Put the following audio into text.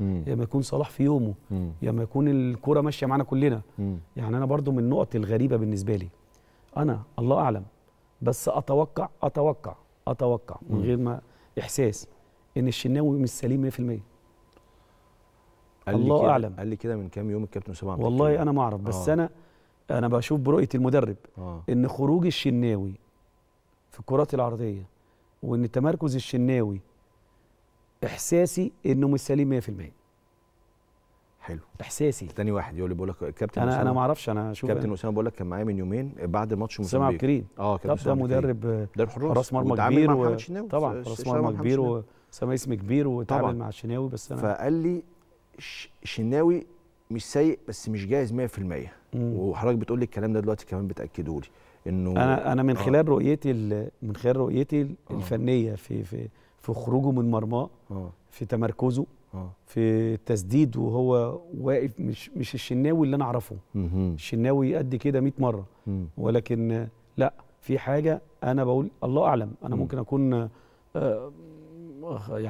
يا ما يكون صلاح في يومه يا ما يكون الكوره ماشيه معانا كلنا يعني انا برضو من النقط الغريبه بالنسبه لي انا الله اعلم بس اتوقع اتوقع اتوقع من غير ما احساس ان الشناوي مش سليم 100% الله كده اعلم قال لي كده من كام يوم الكابتن اسامه عبد والله انا ما اعرف بس آه. انا انا بشوف برؤيه المدرب آه. ان خروج الشناوي في الكرات العرضيه وان تمركز الشناوي احساسي انه مش سليم 100% حلو احساسي تاني واحد يقول لي بقول لك كابتن انا انا ما اعرفش انا شوف كابتن إيه. اسامه بقول لك كان معايا من يومين بعد ماتش موسيماني عبد الكريم اه كابتن ده مدرب حراس مرمى كبير و... طبعا حراس مرمى كبير وسامع اسم كبير وتعامل مع الشناوي بس انا فقال لي الشناوي مش سيء بس مش جاهز 100% وحضرتك بتقول لي الكلام ده دلوقتي كمان بتاكده لي انه انا انا من آه. خلال آه. رؤيتي من خلال رؤيتي آه. الفنيه في في في خروجه من مرماه آه. في تمركزه آه. في تسديد وهو واقف مش مش الشناوي اللي انا اعرفه الشناوي قد كده 100 مره ولكن لا في حاجه انا بقول الله اعلم انا ممكن اكون آه، يعني